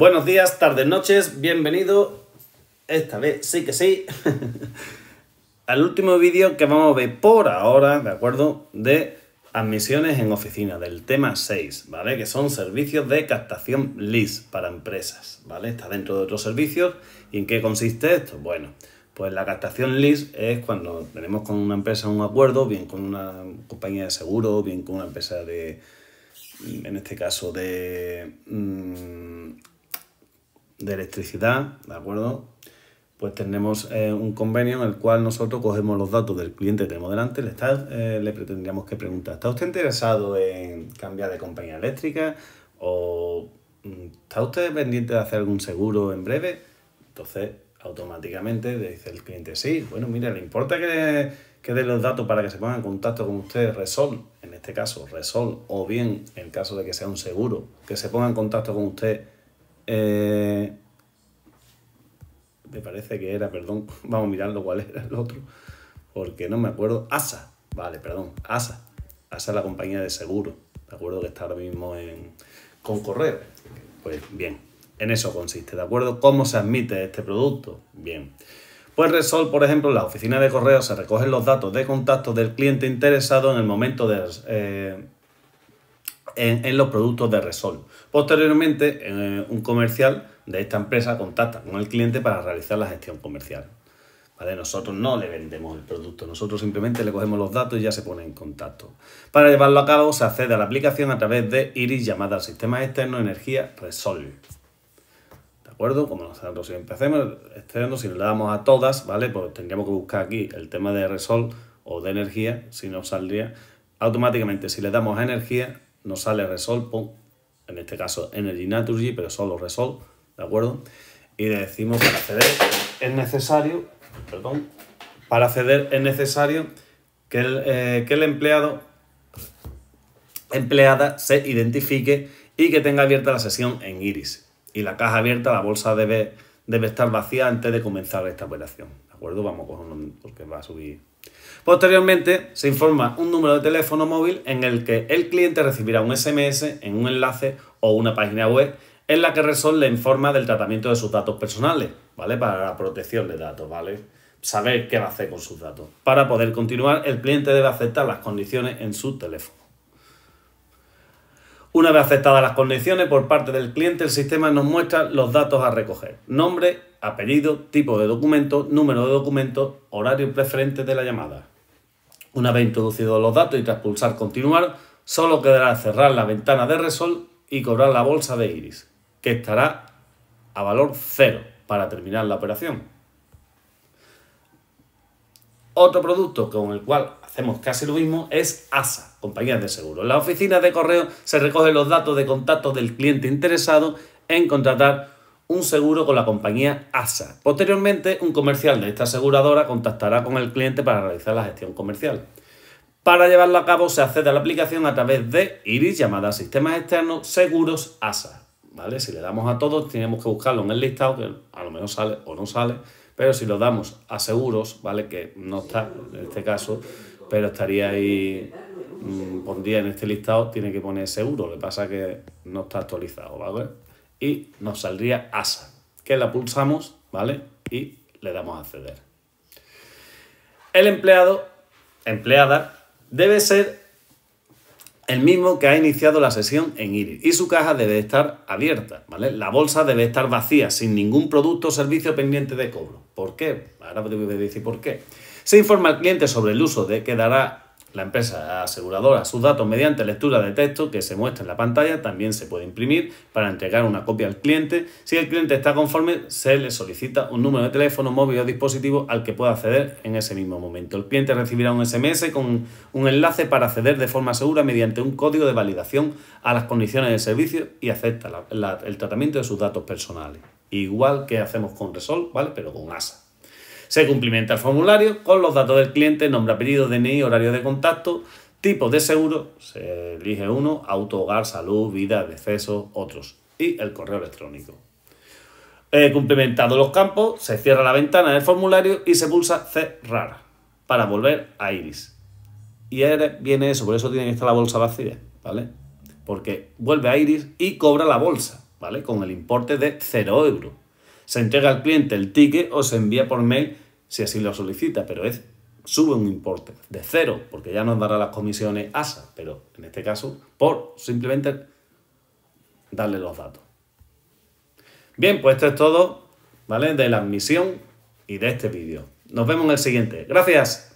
Buenos días, tardes, noches, bienvenido, esta vez sí que sí, al último vídeo que vamos a ver por ahora, ¿de acuerdo? De admisiones en oficina, del tema 6, ¿vale? Que son servicios de captación LIS para empresas, ¿vale? Está dentro de otros servicios. ¿Y en qué consiste esto? Bueno, pues la captación LIS es cuando tenemos con una empresa un acuerdo, bien con una compañía de seguro, bien con una empresa de, en este caso, de... Mm, electricidad, ¿de acuerdo? Pues tenemos eh, un convenio en el cual nosotros cogemos los datos del cliente que tenemos delante, le, está, eh, le pretendíamos que preguntar, ¿está usted interesado en cambiar de compañía eléctrica? ¿O mm, está usted pendiente de hacer algún seguro en breve? Entonces, automáticamente dice el cliente, sí, bueno, mire le importa que, que dé los datos para que se ponga en contacto con usted Resol, en este caso Resol, o bien en caso de que sea un seguro, que se ponga en contacto con usted eh, me parece que era, perdón, vamos a mirarlo cuál era el otro, porque no me acuerdo. ASA, vale, perdón, ASA. ASA es la compañía de seguro, ¿de acuerdo? Que está ahora mismo en, con correo. Pues bien, en eso consiste, ¿de acuerdo? ¿Cómo se admite este producto? Bien. Pues Resol, por ejemplo, la oficina de correo se recogen los datos de contacto del cliente interesado en el momento de, eh, en, los productos de Resolve, Posteriormente, eh, un comercial de esta empresa contacta con el cliente para realizar la gestión comercial. ¿Vale? Nosotros no le vendemos el producto, nosotros simplemente le cogemos los datos y ya se pone en contacto. Para llevarlo a cabo se accede a la aplicación a través de Iris llamada al sistema externo energía Resolve. ¿De acuerdo? Como nosotros siempre hacemos, externo, si le damos a todas, ¿vale? Pues tendríamos que buscar aquí el tema de Resolve o de energía, si no saldría. Automáticamente si le damos a energía, nos sale Resolve, en este caso Energy Naturgy, pero solo Resolve, ¿de acuerdo? Y le decimos para acceder es necesario, perdón, para acceder es necesario que el, eh, que el empleado, empleada, se identifique y que tenga abierta la sesión en Iris. Y la caja abierta, la bolsa debe, debe estar vacía antes de comenzar esta operación vamos con porque va a subir. Posteriormente, se informa un número de teléfono móvil en el que el cliente recibirá un SMS en un enlace o una página web en la que Resol le informa del tratamiento de sus datos personales, ¿vale? Para la protección de datos, ¿vale? Saber qué va a hacer con sus datos. Para poder continuar, el cliente debe aceptar las condiciones en su teléfono. Una vez aceptadas las condiciones por parte del cliente, el sistema nos muestra los datos a recoger. Nombre, apellido, tipo de documento, número de documento, horario preferente de la llamada. Una vez introducidos los datos y tras pulsar continuar, solo quedará cerrar la ventana de Resol y cobrar la bolsa de Iris, que estará a valor cero para terminar la operación. Otro producto con el cual hacemos casi lo mismo es ASA, compañías de seguros. En las oficinas de correo se recogen los datos de contacto del cliente interesado en contratar un seguro con la compañía ASA. Posteriormente, un comercial de esta aseguradora contactará con el cliente para realizar la gestión comercial. Para llevarlo a cabo se accede a la aplicación a través de Iris llamada Sistemas Externos Seguros ASA. ¿Vale? Si le damos a todos tenemos que buscarlo en el listado que a lo menos sale o no sale, pero si lo damos a seguros, ¿vale? Que no está en este caso, pero estaría ahí, mm, pondría en este listado, tiene que poner seguro, lo pasa que no está actualizado, ¿vale? Y nos saldría ASA, que la pulsamos, ¿vale? Y le damos a acceder. El empleado, empleada, debe ser el mismo que ha iniciado la sesión en Iris y su caja debe estar abierta, ¿vale? La bolsa debe estar vacía, sin ningún producto o servicio pendiente de cobro. ¿Por qué? Ahora te voy a decir por qué. Se informa al cliente sobre el uso de que dará la empresa aseguradora sus datos mediante lectura de texto que se muestra en la pantalla también se puede imprimir para entregar una copia al cliente. Si el cliente está conforme, se le solicita un número de teléfono móvil o dispositivo al que pueda acceder en ese mismo momento. El cliente recibirá un SMS con un enlace para acceder de forma segura mediante un código de validación a las condiciones del servicio y acepta el tratamiento de sus datos personales. Igual que hacemos con Resolve, ¿vale? Pero con ASA. Se cumplimenta el formulario con los datos del cliente, nombre, apellido, DNI, horario de contacto, tipo de seguro, se elige uno, auto, hogar, salud, vida, deceso, otros, y el correo electrónico. Eh, los campos, se cierra la ventana del formulario y se pulsa cerrar para volver a Iris. Y viene eso, por eso tiene que estar la bolsa vacía, ¿vale? Porque vuelve a Iris y cobra la bolsa, ¿vale? Con el importe de 0 euros. Se entrega al cliente el ticket o se envía por mail si así lo solicita, pero es, sube un importe de cero, porque ya nos dará las comisiones ASA, pero en este caso por simplemente darle los datos. Bien, pues esto es todo, ¿vale? De la admisión y de este vídeo. Nos vemos en el siguiente. Gracias.